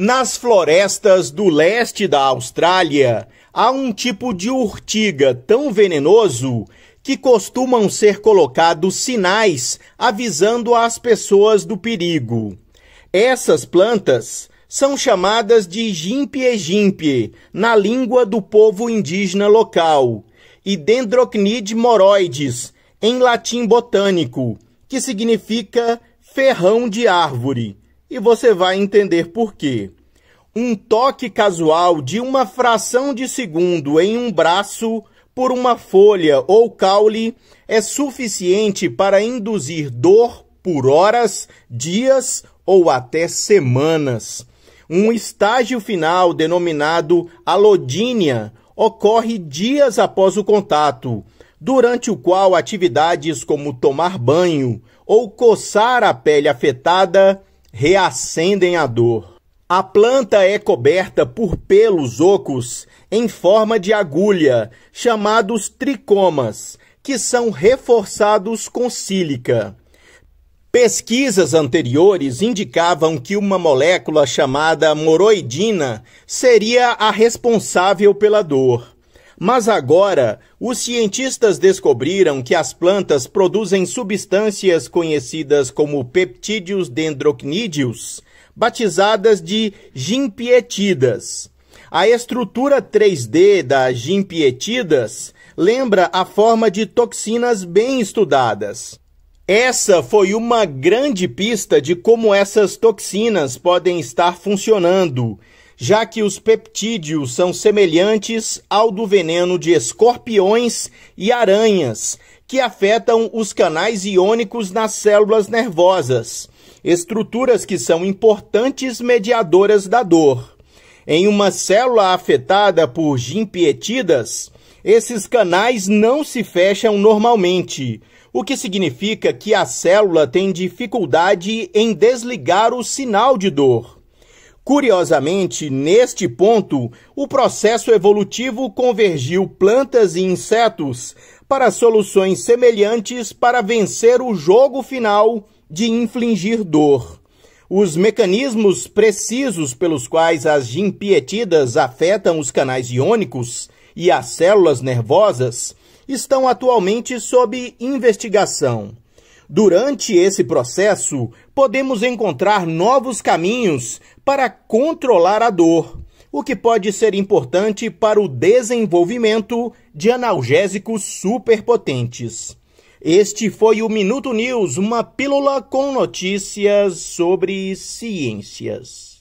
Nas florestas do leste da Austrália, há um tipo de urtiga tão venenoso que costumam ser colocados sinais avisando as pessoas do perigo. Essas plantas são chamadas de jimpie-jimpie na língua do povo indígena local e dendrocnide moroides em latim botânico, que significa ferrão de árvore e você vai entender por quê. Um toque casual de uma fração de segundo em um braço por uma folha ou caule é suficiente para induzir dor por horas, dias ou até semanas. Um estágio final denominado alodínia ocorre dias após o contato, durante o qual atividades como tomar banho ou coçar a pele afetada reacendem a dor. A planta é coberta por pelos ocos em forma de agulha, chamados tricomas, que são reforçados com sílica. Pesquisas anteriores indicavam que uma molécula chamada moroidina seria a responsável pela dor. Mas agora, os cientistas descobriram que as plantas produzem substâncias conhecidas como peptídeos dendrocnídeos, batizadas de gimpietidas. A estrutura 3D das gimpietidas lembra a forma de toxinas bem estudadas. Essa foi uma grande pista de como essas toxinas podem estar funcionando já que os peptídeos são semelhantes ao do veneno de escorpiões e aranhas, que afetam os canais iônicos nas células nervosas, estruturas que são importantes mediadoras da dor. Em uma célula afetada por gimpietidas, esses canais não se fecham normalmente, o que significa que a célula tem dificuldade em desligar o sinal de dor. Curiosamente, neste ponto, o processo evolutivo convergiu plantas e insetos para soluções semelhantes para vencer o jogo final de infligir dor. Os mecanismos precisos pelos quais as gimpietidas afetam os canais iônicos e as células nervosas estão atualmente sob investigação. Durante esse processo, podemos encontrar novos caminhos para controlar a dor, o que pode ser importante para o desenvolvimento de analgésicos superpotentes. Este foi o Minuto News, uma pílula com notícias sobre ciências.